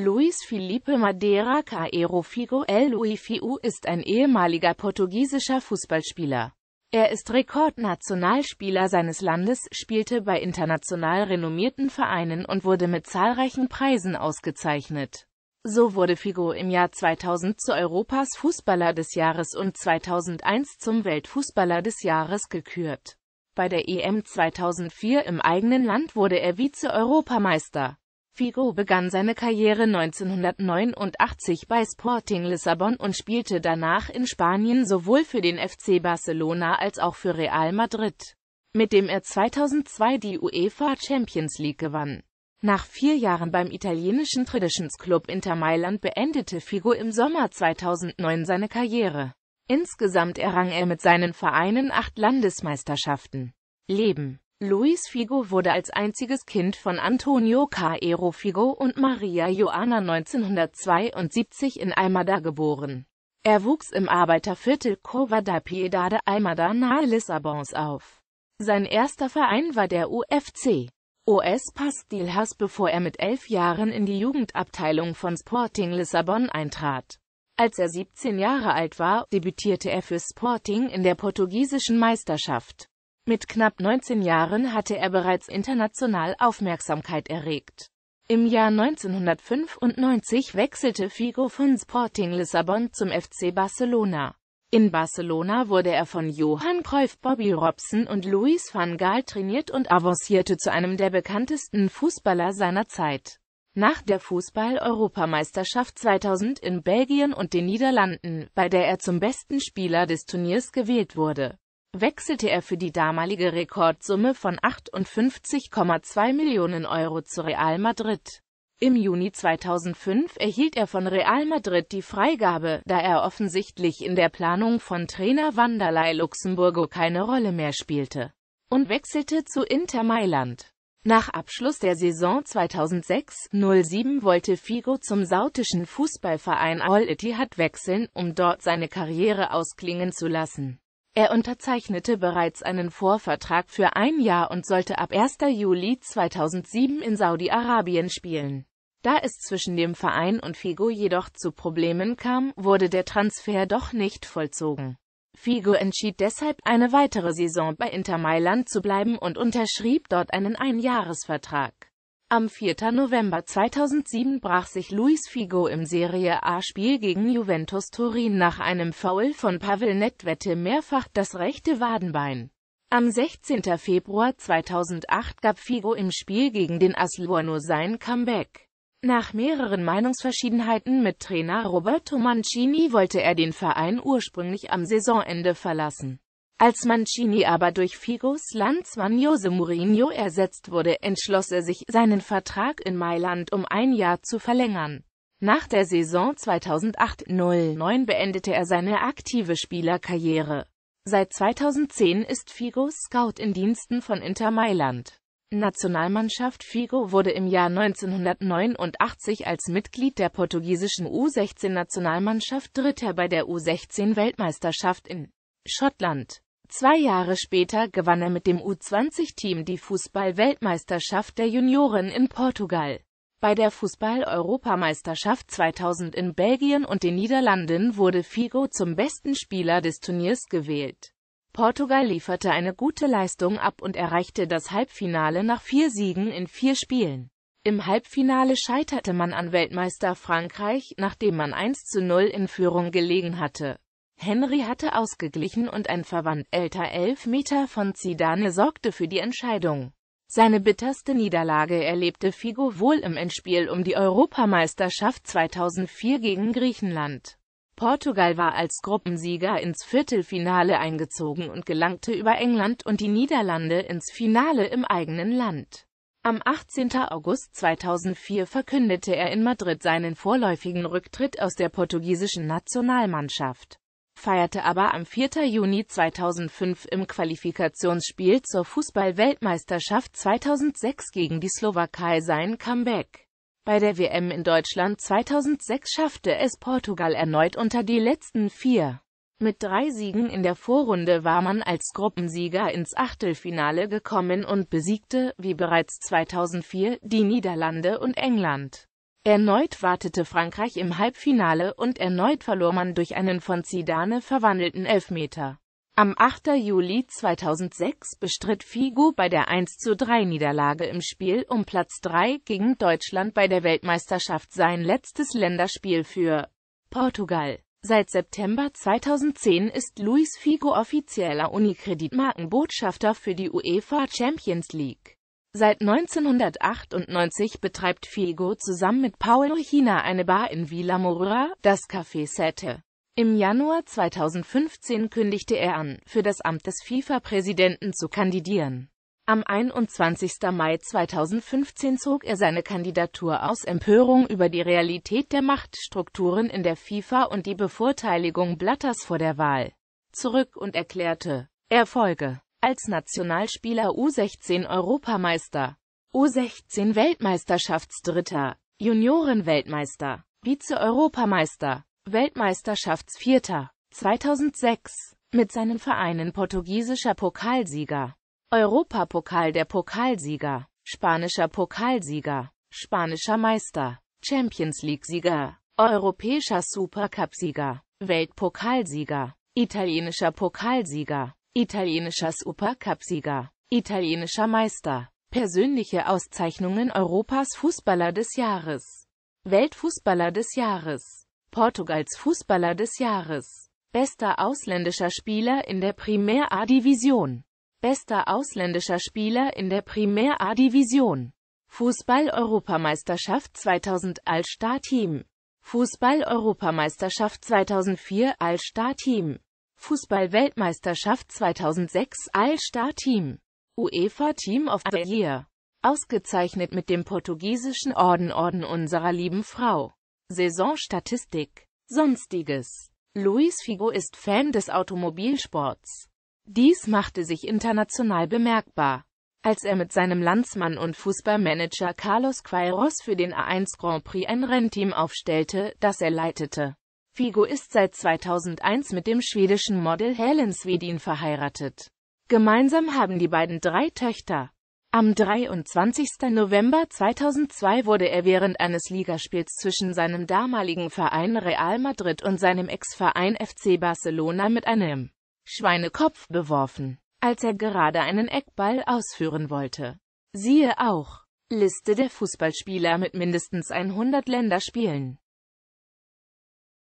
Luiz Felipe Madeira Caero Figo El Fiu ist ein ehemaliger portugiesischer Fußballspieler. Er ist Rekordnationalspieler seines Landes, spielte bei international renommierten Vereinen und wurde mit zahlreichen Preisen ausgezeichnet. So wurde Figo im Jahr 2000 zu Europas Fußballer des Jahres und 2001 zum Weltfußballer des Jahres gekürt. Bei der EM 2004 im eigenen Land wurde er Vize-Europameister. Figo begann seine Karriere 1989 bei Sporting Lissabon und spielte danach in Spanien sowohl für den FC Barcelona als auch für Real Madrid, mit dem er 2002 die UEFA Champions League gewann. Nach vier Jahren beim italienischen Traditions Club Inter Mailand beendete Figo im Sommer 2009 seine Karriere. Insgesamt errang er mit seinen Vereinen acht Landesmeisterschaften. Leben Luis Figo wurde als einziges Kind von Antonio Caero Figo und Maria Joana 1972 in Almada geboren. Er wuchs im Arbeiterviertel Cova da Piedade Almada nahe Lissabons auf. Sein erster Verein war der UFC. OS Pastilhas, bevor er mit elf Jahren in die Jugendabteilung von Sporting Lissabon eintrat. Als er 17 Jahre alt war, debütierte er für Sporting in der portugiesischen Meisterschaft. Mit knapp 19 Jahren hatte er bereits international Aufmerksamkeit erregt. Im Jahr 1995 wechselte Figo von Sporting Lissabon zum FC Barcelona. In Barcelona wurde er von Johann Cruyff, Bobby Robson und Luis van Gaal trainiert und avancierte zu einem der bekanntesten Fußballer seiner Zeit. Nach der Fußball-Europameisterschaft 2000 in Belgien und den Niederlanden, bei der er zum besten Spieler des Turniers gewählt wurde, wechselte er für die damalige Rekordsumme von 58,2 Millionen Euro zu Real Madrid. Im Juni 2005 erhielt er von Real Madrid die Freigabe, da er offensichtlich in der Planung von Trainer Wanderlei Luxemburgo keine Rolle mehr spielte, und wechselte zu Inter Mailand. Nach Abschluss der Saison 2006-07 wollte Figo zum sautischen Fußballverein Al-Ittihad wechseln, um dort seine Karriere ausklingen zu lassen. Er unterzeichnete bereits einen Vorvertrag für ein Jahr und sollte ab 1. Juli 2007 in Saudi-Arabien spielen. Da es zwischen dem Verein und Figo jedoch zu Problemen kam, wurde der Transfer doch nicht vollzogen. Figo entschied deshalb, eine weitere Saison bei Inter Mailand zu bleiben und unterschrieb dort einen Einjahresvertrag. Am 4. November 2007 brach sich Luis Figo im Serie A-Spiel gegen Juventus Turin nach einem Foul von Pavel Nedved mehrfach das rechte Wadenbein. Am 16. Februar 2008 gab Figo im Spiel gegen den Asluano sein Comeback. Nach mehreren Meinungsverschiedenheiten mit Trainer Roberto Mancini wollte er den Verein ursprünglich am Saisonende verlassen. Als Mancini aber durch Figos Landsmann Jose Mourinho ersetzt wurde, entschloss er sich, seinen Vertrag in Mailand um ein Jahr zu verlängern. Nach der Saison 2008-09 beendete er seine aktive Spielerkarriere. Seit 2010 ist Figo Scout in Diensten von Inter Mailand. Nationalmannschaft Figo wurde im Jahr 1989 als Mitglied der portugiesischen U16-Nationalmannschaft Dritter bei der U16-Weltmeisterschaft in Schottland. Zwei Jahre später gewann er mit dem U20-Team die Fußball-Weltmeisterschaft der Junioren in Portugal. Bei der Fußball-Europameisterschaft 2000 in Belgien und den Niederlanden wurde Figo zum besten Spieler des Turniers gewählt. Portugal lieferte eine gute Leistung ab und erreichte das Halbfinale nach vier Siegen in vier Spielen. Im Halbfinale scheiterte man an Weltmeister Frankreich, nachdem man 1 zu 0 in Führung gelegen hatte. Henry hatte ausgeglichen und ein Verwandt älter Elfmeter von Zidane sorgte für die Entscheidung. Seine bitterste Niederlage erlebte Figo wohl im Endspiel um die Europameisterschaft 2004 gegen Griechenland. Portugal war als Gruppensieger ins Viertelfinale eingezogen und gelangte über England und die Niederlande ins Finale im eigenen Land. Am 18. August 2004 verkündete er in Madrid seinen vorläufigen Rücktritt aus der portugiesischen Nationalmannschaft feierte aber am 4. Juni 2005 im Qualifikationsspiel zur Fußball-Weltmeisterschaft 2006 gegen die Slowakei sein Comeback. Bei der WM in Deutschland 2006 schaffte es Portugal erneut unter die letzten vier. Mit drei Siegen in der Vorrunde war man als Gruppensieger ins Achtelfinale gekommen und besiegte, wie bereits 2004, die Niederlande und England. Erneut wartete Frankreich im Halbfinale und erneut verlor man durch einen von Zidane verwandelten Elfmeter. Am 8. Juli 2006 bestritt Figo bei der 1 3 niederlage im Spiel um Platz 3 gegen Deutschland bei der Weltmeisterschaft sein letztes Länderspiel für Portugal. Seit September 2010 ist Luis Figo offizieller Unikreditmarkenbotschafter für die UEFA Champions League. Seit 1998 betreibt Figo zusammen mit Paul China eine Bar in Villa Moura, das Café Sette. Im Januar 2015 kündigte er an, für das Amt des FIFA-Präsidenten zu kandidieren. Am 21. Mai 2015 zog er seine Kandidatur aus Empörung über die Realität der Machtstrukturen in der FIFA und die Bevorteiligung Blatters vor der Wahl zurück und erklärte, Erfolge als Nationalspieler U16 Europameister, U16 Weltmeisterschaftsdritter, Juniorenweltmeister, Vize-Europameister, Weltmeisterschaftsvierter, 2006, mit seinen Vereinen portugiesischer Pokalsieger, Europapokal der Pokalsieger, spanischer Pokalsieger, spanischer Meister, Champions League-Sieger, europäischer Supercup-Sieger, Weltpokalsieger, italienischer Pokalsieger, italienischer Cup-Sieger. italienischer Meister, persönliche Auszeichnungen Europas Fußballer des Jahres, Weltfußballer des Jahres, Portugals Fußballer des Jahres, bester ausländischer Spieler in der Primär A-Division, bester ausländischer Spieler in der Primär A-Division, Fußball-Europameisterschaft 2000 als star team Fußball-Europameisterschaft 2004 als star team Fußball-Weltmeisterschaft 2006 All-Star-Team. UEFA-Team of the Year. Ausgezeichnet mit dem portugiesischen Orden Orden unserer lieben Frau. Saisonstatistik. Sonstiges. Luis Figo ist Fan des Automobilsports. Dies machte sich international bemerkbar. Als er mit seinem Landsmann und Fußballmanager Carlos Queiroz für den A1 Grand Prix ein Rennteam aufstellte, das er leitete Figo ist seit 2001 mit dem schwedischen Model Helen Svedin verheiratet. Gemeinsam haben die beiden drei Töchter. Am 23. November 2002 wurde er während eines Ligaspiels zwischen seinem damaligen Verein Real Madrid und seinem Ex-Verein FC Barcelona mit einem Schweinekopf beworfen, als er gerade einen Eckball ausführen wollte. Siehe auch Liste der Fußballspieler mit mindestens 100 Länderspielen